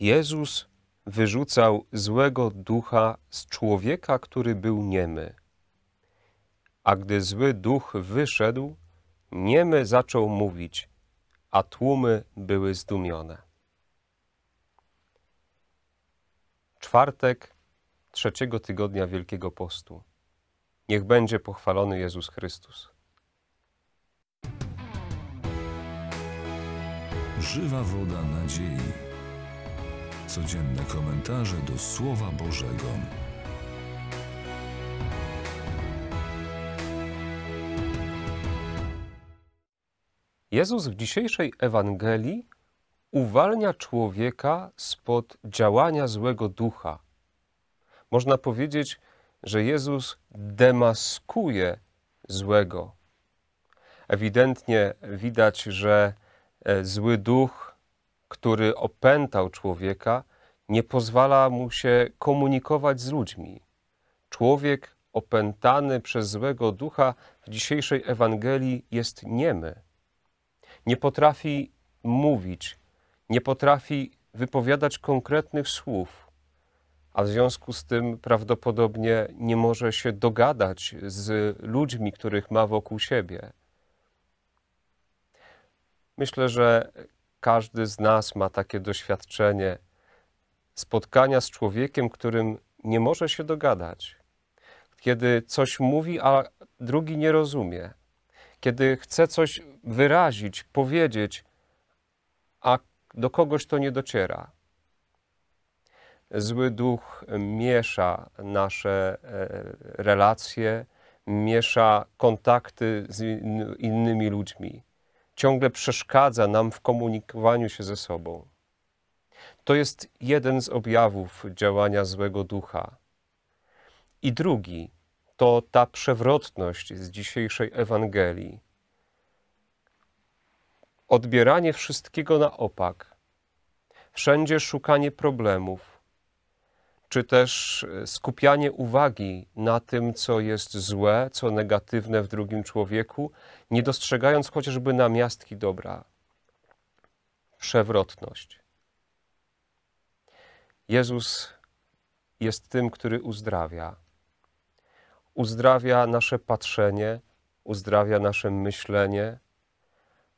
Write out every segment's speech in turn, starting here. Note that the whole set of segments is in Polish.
Jezus wyrzucał złego ducha z człowieka, który był niemy. A gdy zły duch wyszedł, niemy zaczął mówić, a tłumy były zdumione. Czwartek trzeciego tygodnia Wielkiego Postu. Niech będzie pochwalony Jezus Chrystus. Żywa woda nadziei codzienne komentarze do Słowa Bożego. Jezus w dzisiejszej Ewangelii uwalnia człowieka spod działania złego ducha. Można powiedzieć, że Jezus demaskuje złego. Ewidentnie widać, że e, zły duch który opętał człowieka, nie pozwala mu się komunikować z ludźmi. Człowiek opętany przez złego ducha w dzisiejszej Ewangelii jest niemy. Nie potrafi mówić, nie potrafi wypowiadać konkretnych słów, a w związku z tym prawdopodobnie nie może się dogadać z ludźmi, których ma wokół siebie. Myślę, że każdy z nas ma takie doświadczenie spotkania z człowiekiem, którym nie może się dogadać. Kiedy coś mówi, a drugi nie rozumie. Kiedy chce coś wyrazić, powiedzieć, a do kogoś to nie dociera. Zły duch miesza nasze e, relacje, miesza kontakty z innymi ludźmi ciągle przeszkadza nam w komunikowaniu się ze sobą. To jest jeden z objawów działania złego ducha. I drugi to ta przewrotność z dzisiejszej Ewangelii. Odbieranie wszystkiego na opak, wszędzie szukanie problemów, czy też e, skupianie uwagi na tym, co jest złe, co negatywne w drugim człowieku, nie dostrzegając chociażby namiastki dobra. Przewrotność. Jezus jest tym, który uzdrawia. Uzdrawia nasze patrzenie, uzdrawia nasze myślenie,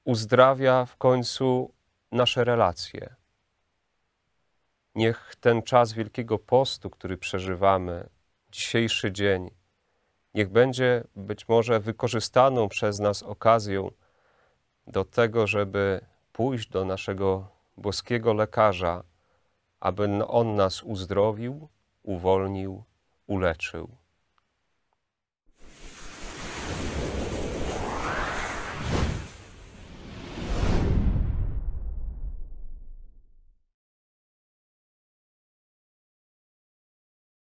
uzdrawia w końcu nasze relacje Niech ten czas Wielkiego Postu, który przeżywamy, dzisiejszy dzień, niech będzie być może wykorzystaną przez nas okazją do tego, żeby pójść do naszego boskiego lekarza, aby on nas uzdrowił, uwolnił, uleczył.